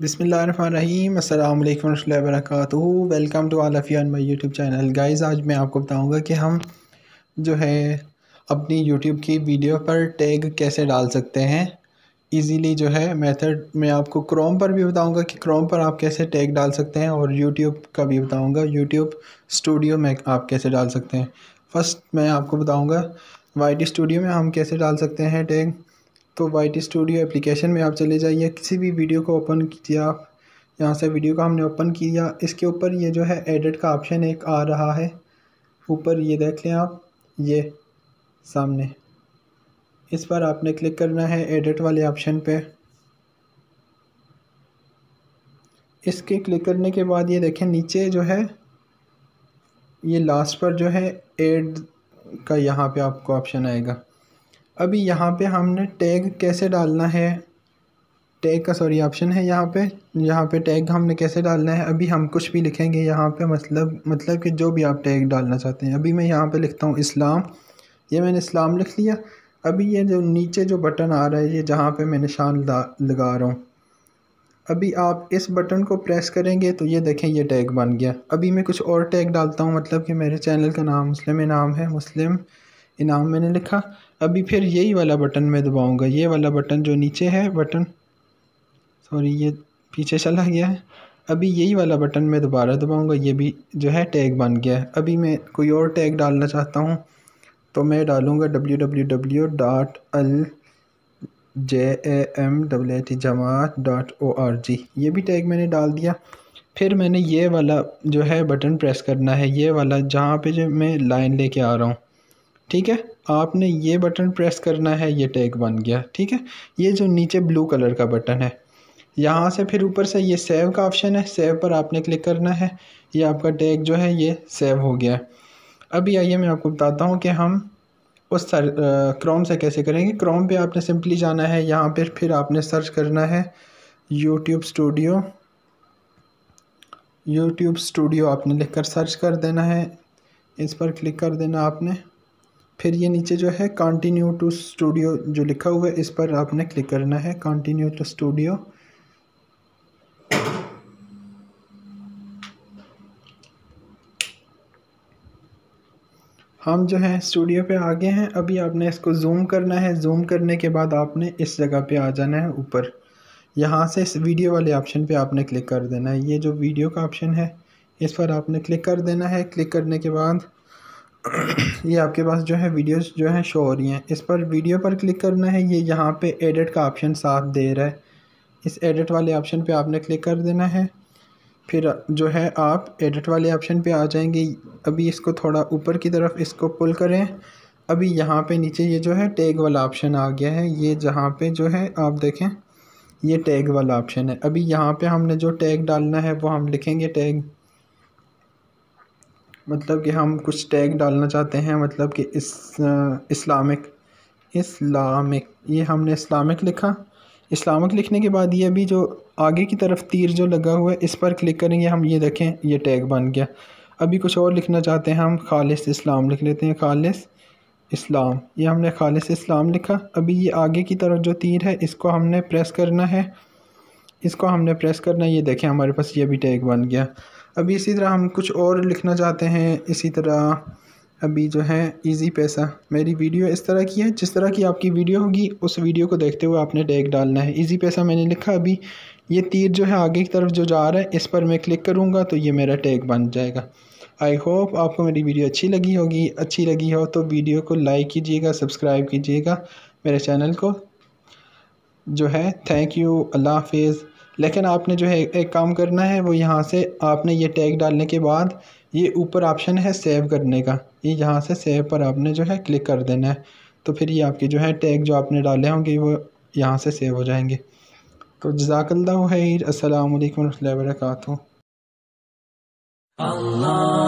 बिसमीम अल्लाम वरक welcome to all of you my YouTube channel guys आज मैं आपको बताऊँगा कि हम जो है अपनी यूट्यूब की वीडियो पर टैग कैसे डाल सकते हैं ईज़ीली जो है मेथड मैं आपको क्रोम पर भी बताऊँगा कि क्रोम पर आप कैसे टैग डाल सकते हैं और यूट्यूब का भी बताऊँगा यूट्यूब स्टूडियो में आप कैसे डाल सकते हैं फ़र्स्ट मैं आपको बताऊँगा वाई स्टूडियो में हम कैसे डाल सकते हैं टैग तो वाइट स्टूडियो एप्लीकेशन में आप चले जाइए किसी भी वीडियो को ओपन कीजिए आप यहाँ से वीडियो का हमने ओपन किया इसके ऊपर ये जो है एडिट का ऑप्शन एक आ रहा है ऊपर ये देख लें आप ये सामने इस पर आपने क्लिक करना है एडिट वाले ऑप्शन पे इसके क्लिक करने के बाद ये देखें नीचे जो है ये लास्ट पर जो है एड का यहाँ पे आपको ऑप्शन आएगा अभी यहाँ पे हमने टैग कैसे डालना है टैग का सॉरी ऑप्शन है यहाँ पे यहाँ पे टैग हमने कैसे डालना है अभी हम कुछ भी लिखेंगे यहाँ पे मतलब मतलब कि जो भी आप टैग डालना चाहते हैं अभी मैं यहाँ पे लिखता हूँ इस्लाम ये मैंने इस्लाम लिख लिया अभी ये जो नीचे जो बटन आ रहा है ये जहाँ पे मैं निशान लगा रहा हूँ अभी आप इस बटन को प्रेस करेंगे तो ये देखें ये टैग बन गया अभी मैं कुछ और टैग डालता हूँ मतलब कि मेरे चैनल का नाम मुस्लिम नाम है मुस्लिम इनाम मैंने लिखा अभी फिर यही वाला बटन मैं दबाऊंगा ये वाला बटन जो नीचे है बटन सॉरी ये पीछे चला गया है अभी यही वाला बटन मैं दोबारा दबाऊंगा ये भी जो है टैग बन गया है अभी मैं कोई और टैग डालना चाहता हूँ तो मैं डालूँगा डब्ल्यू डब्ल्यू डब्ल्यू डॉट अल जे ए एम डब्ल टी जमात डॉट ओ आर जी ये भी टैग मैंने डाल दिया फिर मैंने ये वाला जो है बटन प्रेस करना है ये वाला जहाँ पे जो मैं लाइन लेके आ रहा हूँ ठीक है आपने ये बटन प्रेस करना है ये टैग बन गया ठीक है ये जो नीचे ब्लू कलर का बटन है यहाँ से फिर ऊपर से ये सेव का ऑप्शन है सेव पर आपने क्लिक करना है ये आपका टैग जो है ये सेव हो गया है अभी आइए मैं आपको बताता हूँ कि हम उस सर क्रोम से कैसे करेंगे क्रोम पे आपने सिंपली जाना है यहाँ पर फिर आपने सर्च करना है यूट्यूब स्टूडियो यूट्यूब स्टूडियो आपने लिख कर सर्च कर देना है इस पर क्लिक कर देना आपने फिर ये नीचे जो है कंटिन्यू टू स्टूडियो जो लिखा हुआ है इस पर आपने क्लिक करना है कंटिन्यू टू स्टूडियो हम जो है स्टूडियो पे आ गए हैं अभी आपने इसको जूम करना है जूम करने के बाद आपने इस जगह पे आ जाना है ऊपर यहाँ से इस वीडियो वाले ऑप्शन पे आपने क्लिक कर देना है ये जो वीडियो का ऑप्शन है इस पर आपने क्लिक कर देना है क्लिक करने के बाद ये आपके पास जो है वीडियोस जो है शो हो रही हैं इस पर वीडियो पर क्लिक करना है ये यहाँ पे एडिट का ऑप्शन साथ दे रहा है इस एडिट वाले ऑप्शन पे आपने क्लिक कर देना है फिर जो है आप एडिट वाले ऑप्शन पे आ जाएंगे अभी इसको थोड़ा ऊपर की तरफ इसको पुल करें अभी यहाँ पे नीचे ये जो है टैग वाला ऑप्शन आ गया है ये जहाँ पर जो है आप देखें ये टैग वाला ऑप्शन है अभी यहाँ पर हमने जो टैग डालना है वो हम लिखेंगे टैग मतलब कि हम कुछ टैग डालना चाहते हैं मतलब कि इस इस्लामिक इस्लामिक ये हमने इस्लामिक लिखा इस्लामिक लिखने के बाद ये अभी जो आगे की तरफ तीर जो लगा हुआ है इस पर क्लिक करेंगे हम ये देखें ये टैग बन गया अभी कुछ और लिखना चाहते हैं हम खालिस इस्लाम लिख लेते हैं खालिस इस्लाम ये हमने खालिस इस्लाम लिखा अभी ये आगे की तरफ जो तीर है इसको हमने प्रेस करना है इसको हमने प्रेस करना है ये देखें हमारे पास ये भी टैग बन गया अभी इसी तरह हम कुछ और लिखना चाहते हैं इसी तरह अभी जो है इजी पैसा मेरी वीडियो इस तरह की है जिस तरह की आपकी वीडियो होगी उस वीडियो को देखते हुए आपने टैग डालना है इजी पैसा मैंने लिखा अभी ये तीर जो है आगे की तरफ जो जा रहा है इस पर मैं क्लिक करूँगा तो ये मेरा टैग बन जाएगा आई होप आपको मेरी वीडियो अच्छी लगी होगी अच्छी लगी हो तो वीडियो को लाइक कीजिएगा सब्सक्राइब कीजिएगा मेरे चैनल को जो है थैंक यू अल्लाह हाफिज़ लेकिन आपने जो है एक काम करना है वो यहाँ से आपने ये टैग डालने के बाद ये ऊपर ऑप्शन है सेव करने का ये यहाँ से सेव पर आपने जो है क्लिक कर देना है तो फिर ये आपके जो है टैग जो आपने डाले होंगे वो यहाँ से सेव हो जाएंगे तो जजाकल्ला खैर असल वरहमल वर्का